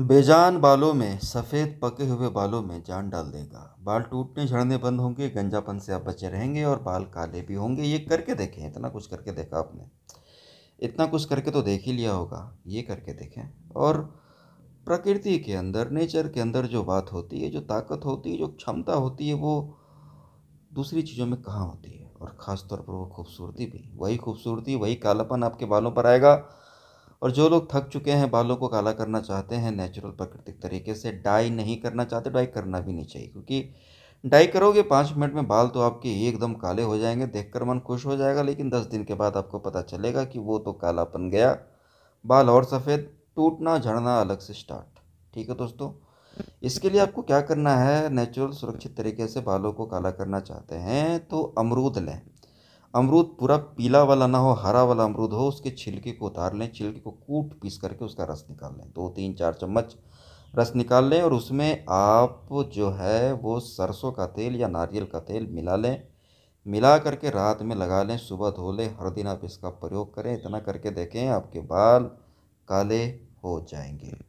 बेजान बालों में सफ़ेद पके हुए बालों में जान डाल देगा बाल टूटने झड़ने बंद होंगे गंजापन से आप बचे रहेंगे और बाल काले भी होंगे ये करके देखें इतना कुछ करके देखा आपने इतना कुछ करके तो देख ही लिया होगा ये करके देखें और प्रकृति के अंदर नेचर के अंदर जो बात होती है जो ताकत होती है जो क्षमता होती है वो दूसरी चीज़ों में कहाँ होती है और ख़ासतौर पर वो खूबसूरती भी वही खूबसूरती वही कालापन आपके बालों पर आएगा और जो लोग थक चुके हैं बालों को काला करना चाहते हैं नेचुरल प्राकृतिक तरीके से डाई नहीं करना चाहते डाई करना भी नहीं चाहिए क्योंकि डाई करोगे पाँच मिनट में बाल तो आपके एकदम काले हो जाएंगे देखकर मन खुश हो जाएगा लेकिन दस दिन के बाद आपको पता चलेगा कि वो तो कालापन गया बाल और सफ़ेद टूटना झड़ना अलग से स्टार्ट ठीक है दोस्तों इसके लिए आपको क्या करना है नेचुरल सुरक्षित तरीके से बालों को काला करना चाहते हैं तो अमरूद लें अमरूद पूरा पीला वाला ना हो हरा वाला अमरूद हो उसके छिलके को उतार लें छिलके को कूट पीस करके उसका रस निकाल लें दो तीन चार चम्मच रस निकाल लें और उसमें आप जो है वो सरसों का तेल या नारियल का तेल मिला लें मिला करके रात में लगा लें सुबह धो लें हर दिन आप इसका प्रयोग करें इतना करके देखें आपके बाल काले हो जाएंगे